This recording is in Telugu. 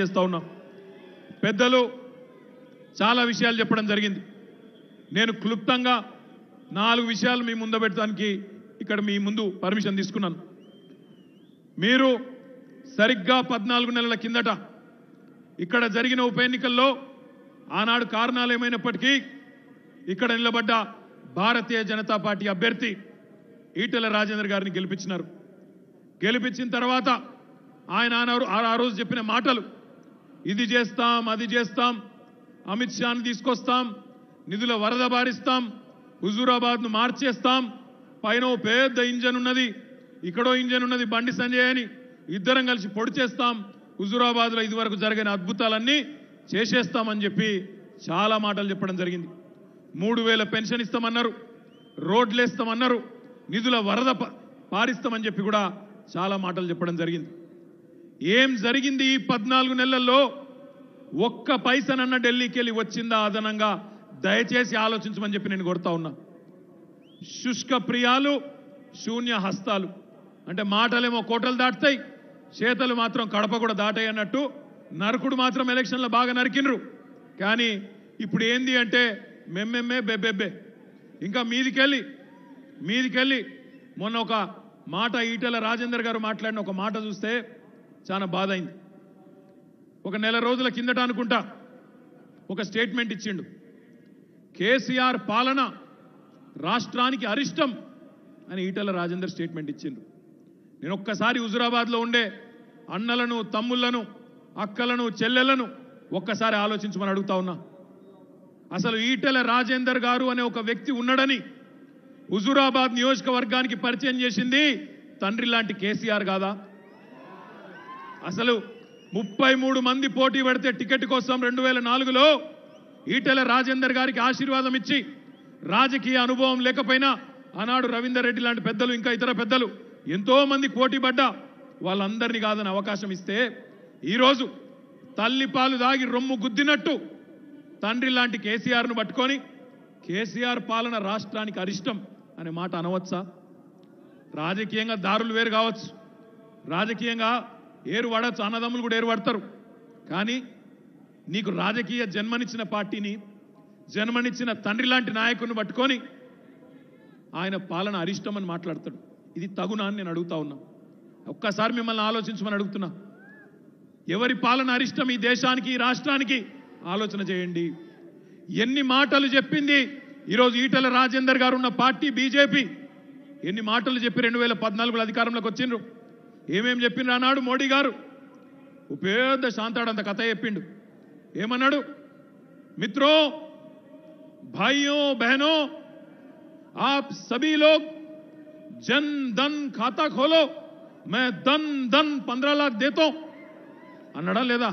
చేస్తూ ఉన్నాం పెద్దలు చాలా విషయాలు చెప్పడం జరిగింది నేను క్లుప్తంగా నాలుగు విషయాలు మీ ముందు పెట్టడానికి ఇక్కడ మీ ముందు పర్మిషన్ తీసుకున్నాను మీరు సరిగ్గా పద్నాలుగు నెలల కిందట ఇక్కడ జరిగిన ఉప ఎన్నికల్లో ఆనాడు కారణాలు ఏమైనప్పటికీ ఇక్కడ నిలబడ్డ భారతీయ జనతా పార్టీ అభ్యర్థి ఈటెల రాజేందర్ గారిని గెలిపించినారు గెలిపించిన తర్వాత ఆయన ఆ రోజు చెప్పిన మాటలు ఇది చేస్తాం అది చేస్తాం అమిత్ షాని తీసుకొస్తాం నిధుల వరద బారిస్తాం ను మార్చేస్తాం పైన పెద్ద ఇంజన్ ఉన్నది ఇక్కడో ఇంజన్ ఉన్నది బండి సంజయ్ అని ఇద్దరం కలిసి పొడి చేస్తాం ఇది ఇదివరకు జరిగిన అద్భుతాలన్నీ చేసేస్తామని చెప్పి చాలా మాటలు చెప్పడం జరిగింది మూడు వేల పెన్షన్ ఇస్తామన్నారు రోడ్లు వేస్తామన్నారు నిధుల వరద పారిస్తామని చెప్పి కూడా చాలా మాటలు చెప్పడం జరిగింది ఏం జరిగింది ఈ పద్నాలుగు నెలల్లో ఒక్క పైసనన్న ఢిల్లీకి వెళ్ళి వచ్చిందా అదనంగా దయచేసి ఆలోచించమని చెప్పి నేను కొడతా ఉన్నా శుష్క ప్రియాలు శూన్య హస్తాలు అంటే మాటలేమో కోటలు దాటుతాయి చేతలు మాత్రం కడప కూడా దాటాయి అన్నట్టు నరకుడు మాత్రం ఎలక్షన్లో బాగా నరికినరు కానీ ఇప్పుడు ఏంది అంటే మెమ్మెమ్మే బెబ్బెబ్బే ఇంకా మీదికెళ్ళి మీదికెళ్ళి మొన్న ఒక మాట ఈటల రాజేందర్ గారు మాట్లాడిన ఒక మాట చూస్తే చాలా బాధ అయింది ఒక నెల రోజుల కిందట అనుకుంటా ఒక స్టేట్మెంట్ ఇచ్చిండు కేసీఆర్ పాలన రాష్ట్రానికి అరిష్టం అని ఈటల రాజేందర్ స్టేట్మెంట్ ఇచ్చిండు నేను ఒక్కసారి హుజురాబాద్లో ఉండే అన్నలను తమ్ముళ్లను అక్కలను చెల్లెలను ఒక్కసారి ఆలోచించమని అడుగుతా ఉన్నా అసలు ఈటెల రాజేందర్ గారు అనే ఒక వ్యక్తి ఉన్నాడని హుజురాబాద్ నియోజకవర్గానికి పరిచయం చేసింది తండ్రి లాంటి కేసీఆర్ కాదా అసలు ముప్పై మూడు మంది పోటీ పడితే టికెట్ కోసం రెండు వేల నాలుగులో ఈటెల రాజేందర్ గారికి ఆశీర్వాదం ఇచ్చి రాజకీయ అనుభవం లేకపోయినా ఆనాడు రవీందర్ రెడ్డి లాంటి పెద్దలు ఇంకా ఇతర పెద్దలు ఎంతోమంది పోటీ పడ్డా వాళ్ళందరినీ కాదని అవకాశం ఇస్తే ఈరోజు తల్లి పాలు దాగి రొమ్ము గుద్దినట్టు తండ్రి లాంటి కేసీఆర్ను పట్టుకొని కేసీఆర్ పాలన రాష్ట్రానికి అరిష్టం అనే మాట అనవచ్చా రాజకీయంగా దారులు వేరు కావచ్చు రాజకీయంగా ఏరు వాడచ్చు అన్నదమ్ములు కూడా ఏరు పడతారు కానీ నీకు రాజకీయ జన్మనిచ్చిన పార్టీని జన్మనిచ్చిన తండ్రి లాంటి నాయకుడిని పట్టుకొని ఆయన పాలన అరిష్టం అని మాట్లాడతాడు ఇది తగునా అని నేను అడుగుతా ఉన్నా ఒక్కసారి మిమ్మల్ని ఆలోచించమని అడుగుతున్నా ఎవరి పాలన అరిష్టం ఈ దేశానికి ఈ రాష్ట్రానికి ఆలోచన చేయండి ఎన్ని మాటలు చెప్పింది ఈరోజు ఈటల రాజేందర్ గారు ఉన్న పార్టీ బీజేపీ ఎన్ని మాటలు చెప్పి రెండు వేల పద్నాలుగులో అధికారంలోకి వచ్చిండ్రు ఏమేం చెప్పిండు అన్నాడు మోడీ గారు పెద్ద శాంతాడంత కథ చెప్పిండు ఏమన్నాడు మిత్రో భాయ్యో బహనో ఆప్ సభీలో జన్ ధన్ ఖాతా ఖోలో మే ధన్ ధన్ పంద్రా లాక్ దేతో అన్నాడా లేదా